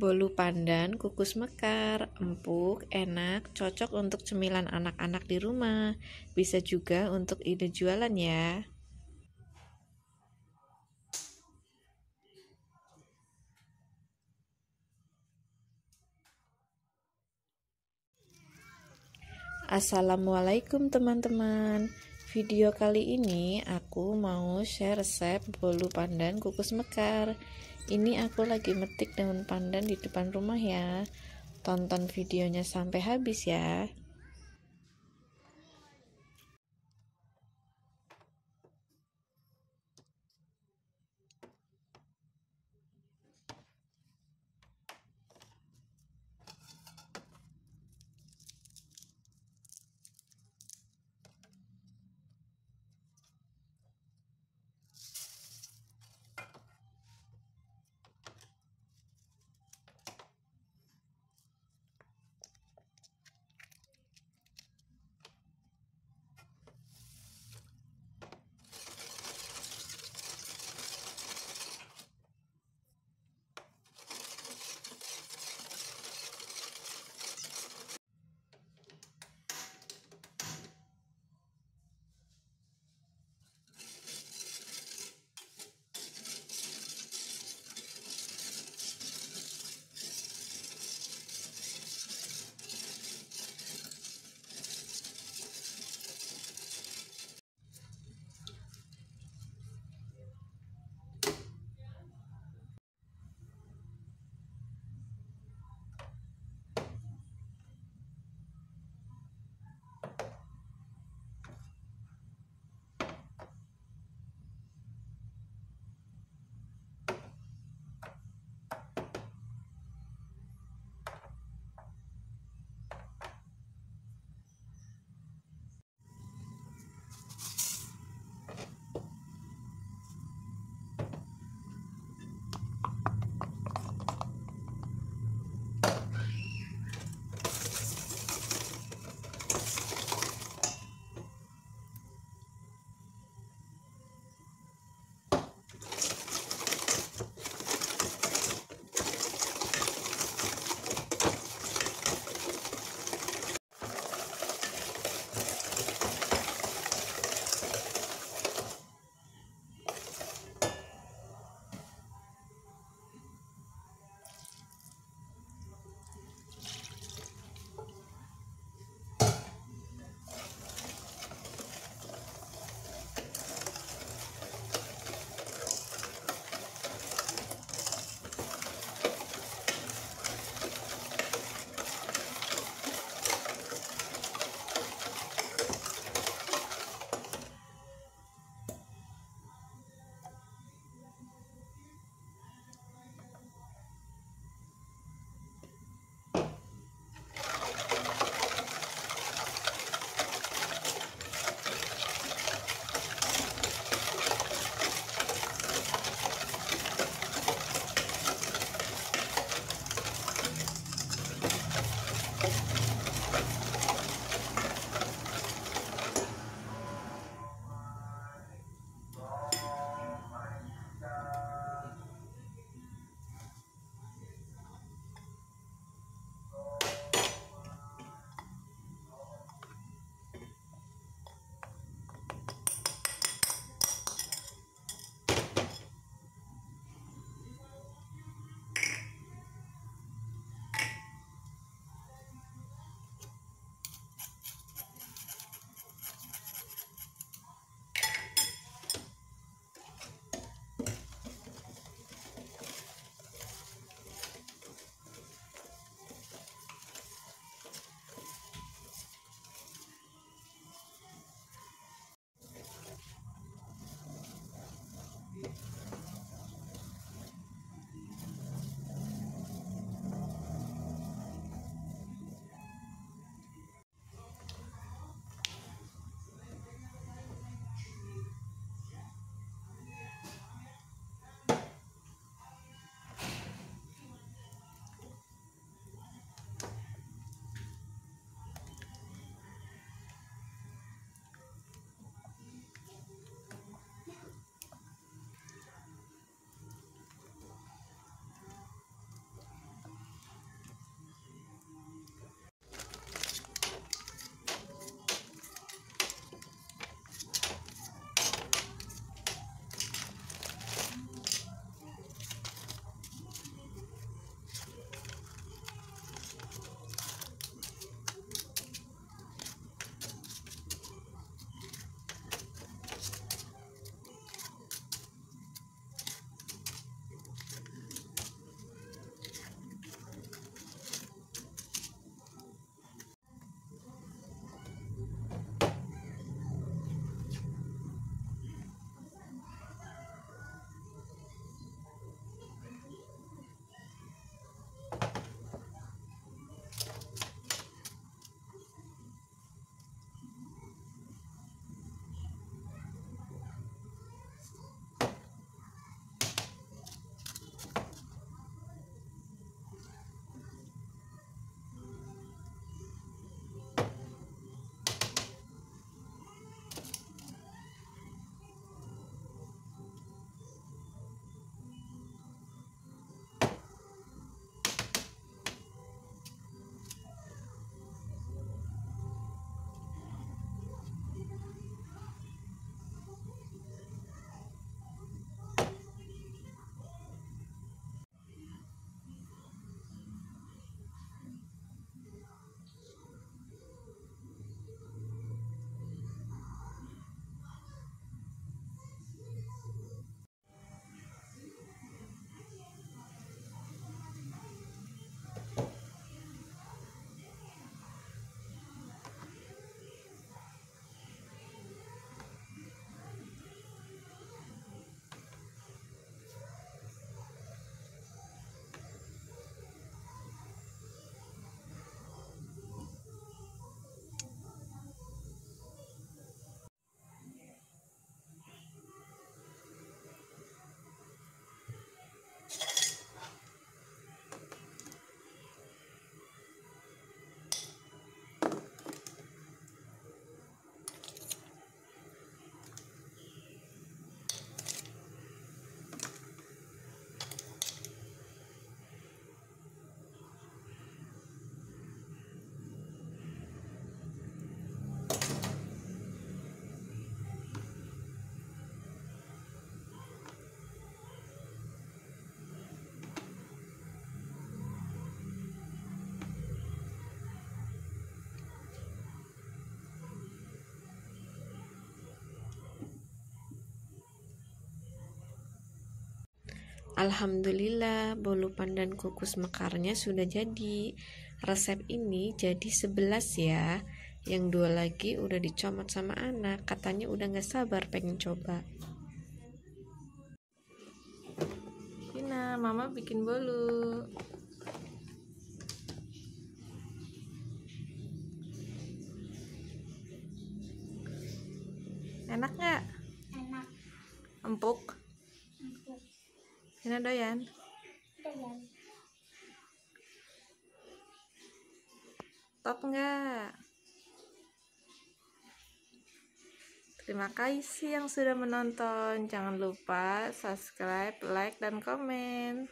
Bolu pandan kukus mekar, empuk, enak, cocok untuk cemilan anak-anak di rumah. Bisa juga untuk ide jualan ya. Assalamualaikum teman-teman. Video kali ini aku mau share resep bolu pandan kukus mekar. Ini aku lagi metik daun pandan di depan rumah ya. Tonton videonya sampai habis ya. Alhamdulillah bolu pandan kukus mekarnya sudah jadi Resep ini jadi 11 ya Yang dua lagi udah dicomot sama anak Katanya udah gak sabar pengen coba Tina, mama bikin bolu Enak gak? Enak Empuk? Kena doyan? Doyan. Top enggak? Terima kasih yang sudah menonton. Jangan lupa subscribe, like, dan komen.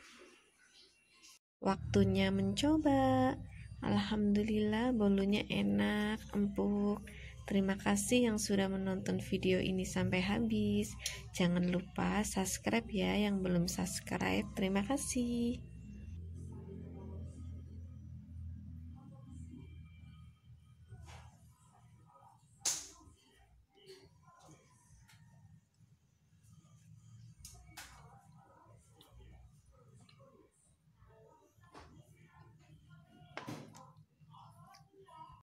Waktunya mencoba. Alhamdulillah bolunya enak, empuk. Terima kasih yang sudah menonton video ini sampai habis. Jangan lupa subscribe ya yang belum subscribe. Terima kasih.